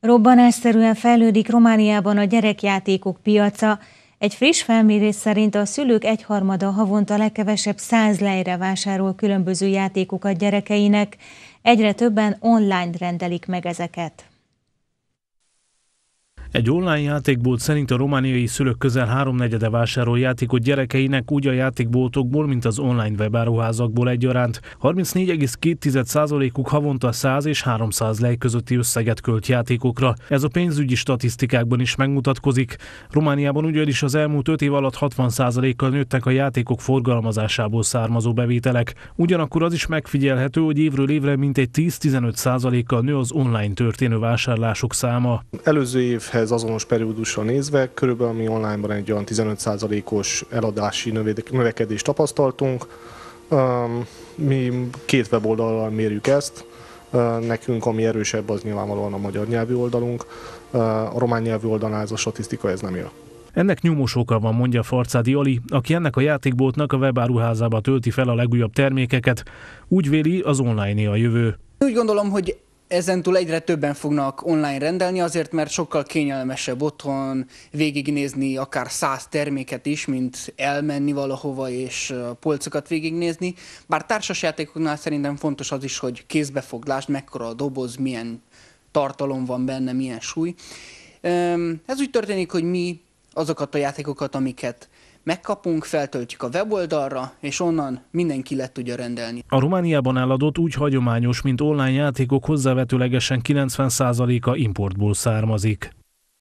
Robbanásszerűen fejlődik Romániában a gyerekjátékok piaca. Egy friss felmérés szerint a szülők egyharmada havonta legkevesebb száz lejre vásárol különböző játékokat gyerekeinek. Egyre többen online rendelik meg ezeket. Egy online játékbolt szerint a romániai szülők közel háromnegyede vásárol játékot gyerekeinek úgy a játékboltokból, mint az online webáruházakból egyaránt. 34,2%-uk havonta 100 és 300 lej közötti összeget költ játékokra. Ez a pénzügyi statisztikákban is megmutatkozik. Romániában ugyanis az elmúlt 5 év alatt 60%-kal nőttek a játékok forgalmazásából származó bevételek. Ugyanakkor az is megfigyelhető, hogy évről évre mintegy 10-15%-kal nő az online történő vásárlások száma. Előző évhez ez azonos periódusra nézve, körülbelül mi online online-ban egy olyan 15%-os eladási növekedést tapasztaltunk. Mi két weboldalral mérjük ezt, nekünk ami erősebb az nyilvánvalóan a magyar nyelvű oldalunk, a román nyelvű oldalán ez a statisztika ez nem jó Ennek nyomós oka van, mondja Farcádi Ali, aki ennek a játékbótnak a webáruházába tölti fel a legújabb termékeket. Úgy véli, az online a jövő. Úgy gondolom, hogy Ezentúl egyre többen fognak online rendelni, azért mert sokkal kényelmesebb otthon végignézni akár száz terméket is, mint elmenni valahova és polcokat végignézni. Bár társasjátékoknál szerintem fontos az is, hogy kézbefoglást, mekkora a doboz, milyen tartalom van benne, milyen súly. Ez úgy történik, hogy mi azokat a játékokat, amiket megkapunk, feltöltjük a weboldalra, és onnan mindenki le tudja rendelni. A Romániában eladott úgy hagyományos, mint online játékok hozzávetőlegesen 90%-a importból származik.